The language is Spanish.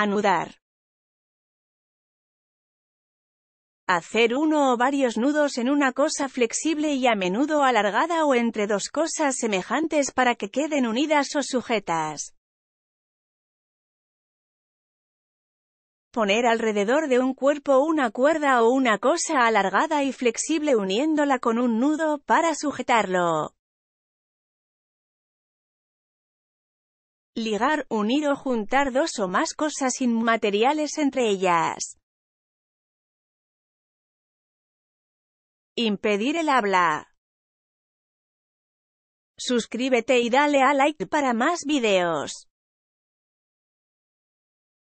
Anudar. Hacer uno o varios nudos en una cosa flexible y a menudo alargada o entre dos cosas semejantes para que queden unidas o sujetas. Poner alrededor de un cuerpo una cuerda o una cosa alargada y flexible uniéndola con un nudo para sujetarlo. ligar, unir o juntar dos o más cosas inmateriales entre ellas. Impedir el habla. Suscríbete y dale a like para más videos.